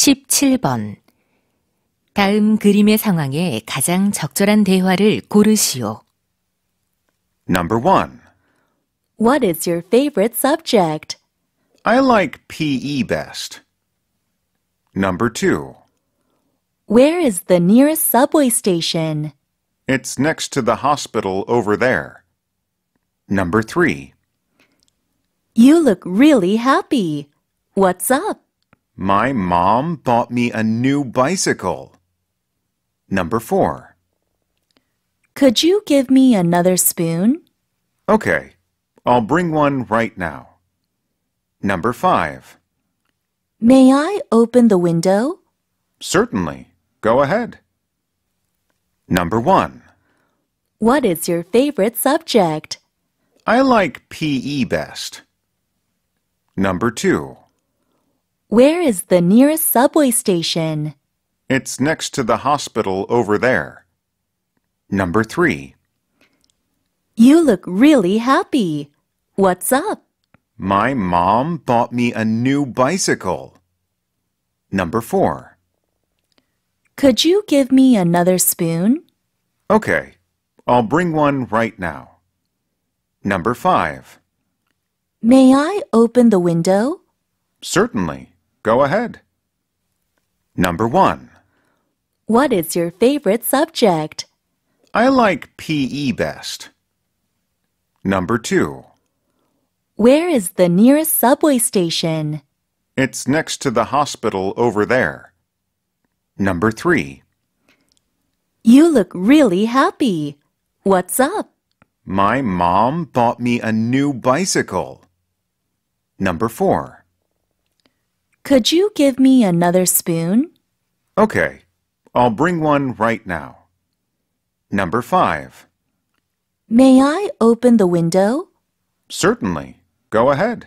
17번. 다음 그림의 상황에 가장 적절한 대화를 고르시오. Number 1. What is your favorite subject? I like PE best. Number 2. Where is the nearest subway station? It's next to the hospital over there. Number 3. You look really happy. What's up? My mom bought me a new bicycle. Number four. Could you give me another spoon? Okay, I'll bring one right now. Number five. May I open the window? Certainly. Go ahead. Number one. What is your favorite subject? I like PE best. Number two. Where is the nearest subway station? It's next to the hospital over there. Number three. You look really happy. What's up? My mom bought me a new bicycle. Number four. Could you give me another spoon? Okay. I'll bring one right now. Number five. May I open the window? Certainly. Go ahead. Number one. What is your favorite subject? I like PE best. Number two. Where is the nearest subway station? It's next to the hospital over there. Number three. You look really happy. What's up? My mom bought me a new bicycle. Number four. Could you give me another spoon? Okay, I'll bring one right now. Number five. May I open the window? Certainly. Go ahead.